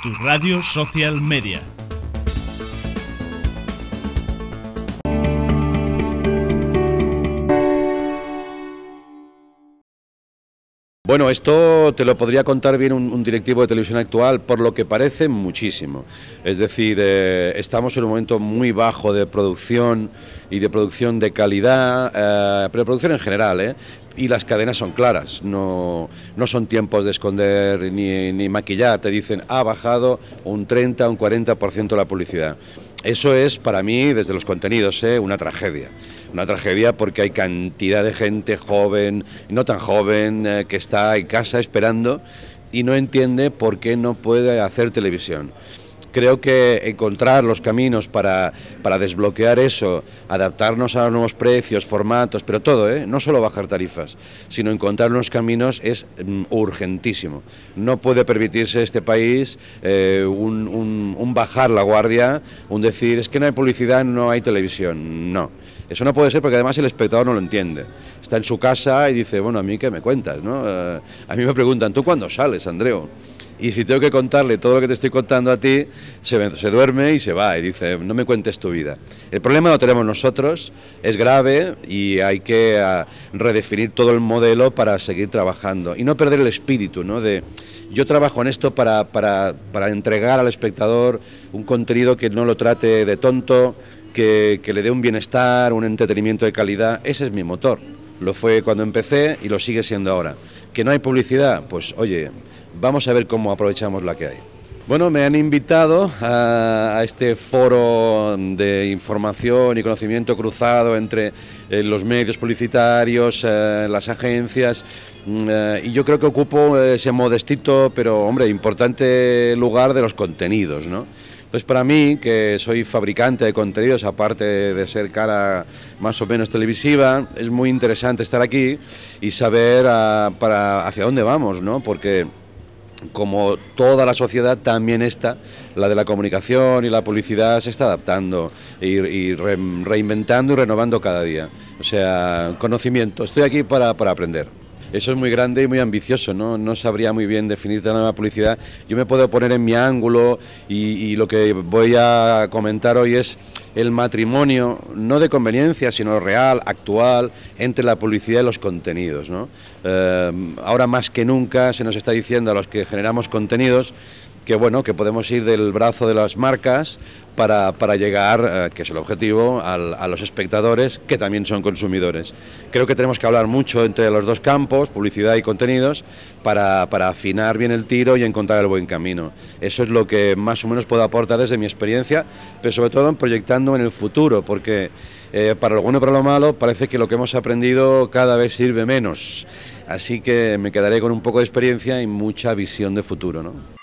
tu radio social media. Bueno, esto te lo podría contar bien un, directivo de televisión actual, por lo que parece muchísimo. Es decir, eh, estamos en un momento muy bajo de producción y de producción de calidad, eh, pero de producción en general, ¿eh? y las cadenas son claras, no, son tiempos de esconder ni, ni maquillar, te dicen ha bajado un 30, un 40% la publicidad. Eso es para mí, desde los contenidos, ¿eh? una tragedia. Una tragedia porque hay cantidad de gente joven, no tan joven, eh, que está en casa esperando y no entiende por qué no puede hacer televisión. Creo que encontrar los caminos para, desbloquear eso, adaptarnos a los nuevos precios, formatos, pero todo, ¿eh? no solo bajar tarifas, sino encontrar unos caminos es mm, urgentísimo. No puede permitirse este país eh, un, bajar la guardia, un decir, es que no hay publicidad, no hay televisión. No. Eso no puede ser porque además el espectador no lo entiende. Está en su casa y dice, bueno, a mí qué me cuentas, ¿no? Eh, a mí me preguntan, ¿tú cuándo sales, Andreu? y si tengo que contarle todo lo que te estoy contando a ti, se, se, duerme y se va y dice, no me cuentes tu vida. El problema lo tenemos nosotros, es grave y hay que ah, redefinir todo el modelo para seguir trabajando y no perder el espíritu, ¿no? De, yo trabajo en esto para, entregar al espectador un contenido que no lo trate de tonto, que, que le dé un bienestar, un entretenimiento de calidad. Ese es mi motor. Lo fue cuando empecé y lo sigue siendo ahora. Que no hay publicidad, pues oye, Vamos a ver cómo aprovechamos la que hay. Bueno, me han invitado a, este foro de información y conocimiento cruzado entre eh, los medios publicitarios, eh, las agencias, mm, eh, y yo creo que ocupo ese modestito, pero hombre, importante lugar de los contenidos, ¿no? Entonces, para mí, que soy fabricante de contenidos, aparte de ser cara más o menos televisiva, es muy interesante estar aquí y saber ah, para hacia dónde vamos, ¿no? Porque como toda la sociedad, también esta, la de la comunicación y la publicidad, se está adaptando y, reinventando y renovando cada día. O sea, conocimiento. Estoy aquí para aprender eso es muy grande y muy ambicioso, ¿no? No sabría muy bien definir la nueva publicidad. Yo me puedo poner en mi ángulo y, lo que voy a comentar hoy es el matrimonio, no de conveniencia, sino real, actual, entre la publicidad y los contenidos, eh, ahora más que nunca se nos está diciendo a los que generamos contenidos que bueno, que podemos ir del brazo de las marcas para, llegar, eh, que es el objetivo, a los espectadores que también son consumidores. Creo que tenemos que hablar mucho entre los dos campos, publicidad y contenidos, para, afinar bien el tiro y encontrar el buen camino. Eso es lo que más o menos puedo aportar desde mi experiencia, pero sobre todo proyectando en el futuro, porque eh, para lo bueno y para lo malo parece que lo que hemos aprendido cada vez sirve menos. Así que me quedaré con un poco de experiencia y mucha visión de futuro.